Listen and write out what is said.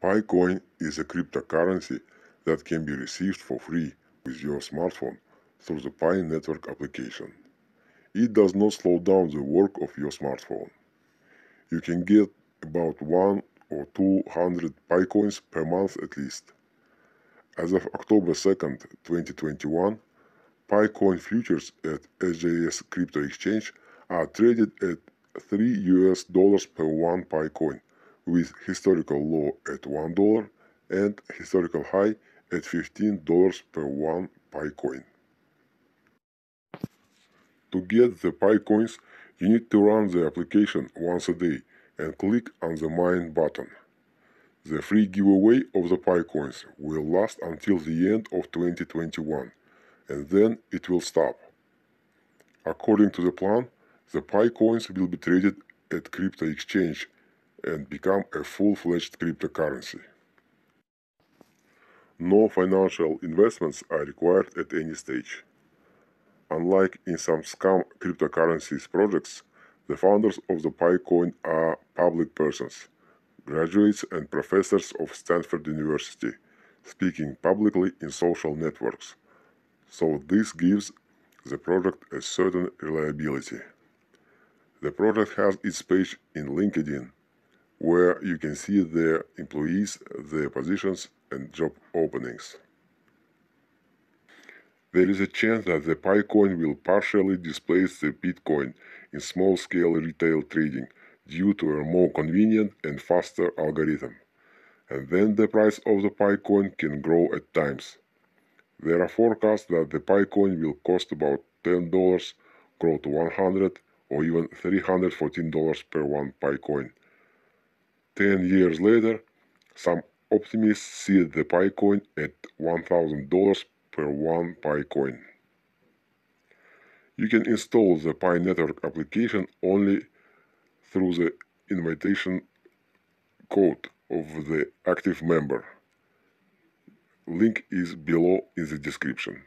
PyCoin is a cryptocurrency that can be received for free with your smartphone through the Pi Network application. It does not slow down the work of your smartphone. You can get about 1 or 200 PyCoins per month at least. As of October 2nd, 2021, PyCoin futures at SJS Crypto Exchange are traded at 3 US dollars per 1 PyCoin with historical low at $1 and historical high at $15 per one Pi coin. To get the Pi coins, you need to run the application once a day and click on the mine button. The free giveaway of the Pi coins will last until the end of 2021 and then it will stop. According to the plan, the Pi coins will be traded at crypto exchange and become a full-fledged cryptocurrency. No financial investments are required at any stage. Unlike in some scam cryptocurrencies projects, the founders of the PyCoin are public persons, graduates and professors of Stanford University, speaking publicly in social networks. So this gives the project a certain reliability. The project has its page in LinkedIn, where you can see their employees, their positions and job openings. There is a chance that the Coin will partially displace the Bitcoin in small-scale retail trading due to a more convenient and faster algorithm. And then the price of the Coin can grow at times. There are forecasts that the Coin will cost about $10, grow to 100 or even $314 per one Coin. Ten years later, some optimists see the Pi Coin at $1,000 per one Pi Coin. You can install the Pi Network application only through the invitation code of the active member. Link is below in the description.